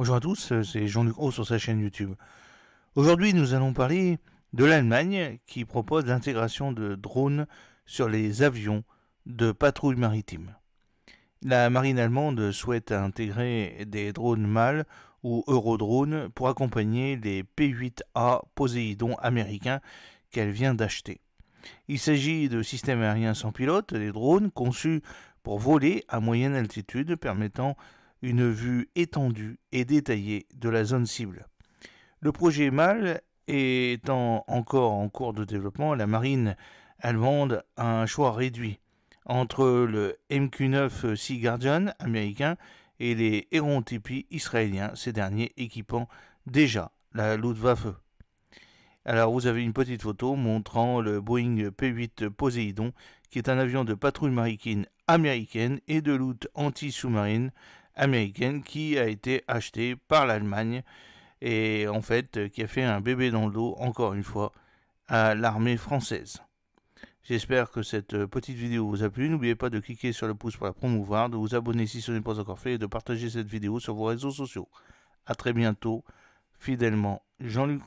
Bonjour à tous, euh, c'est Jean-Luc Haut sur sa chaîne YouTube. Aujourd'hui, nous allons parler de l'Allemagne qui propose l'intégration de drones sur les avions de patrouille maritime. La marine allemande souhaite intégrer des drones mâles ou Eurodrones pour accompagner les P-8A Poseidon américains qu'elle vient d'acheter. Il s'agit de systèmes aériens sans pilote, des drones conçus pour voler à moyenne altitude permettant une vue étendue et détaillée de la zone cible. Le projet MAL étant encore en cours de développement, la marine allemande a un choix réduit entre le MQ-9 Sea Guardian américain et les Heron TP israéliens, ces derniers équipant déjà la Luftwaffe. Alors vous avez une petite photo montrant le Boeing P-8 Poseidon qui est un avion de patrouille maritime américaine et de lutte anti-sous-marine américaine qui a été achetée par l'Allemagne et en fait euh, qui a fait un bébé dans le dos encore une fois à l'armée française. J'espère que cette euh, petite vidéo vous a plu. N'oubliez pas de cliquer sur le pouce pour la promouvoir, de vous abonner si ce n'est pas encore fait et de partager cette vidéo sur vos réseaux sociaux. A très bientôt, fidèlement, Jean-Luc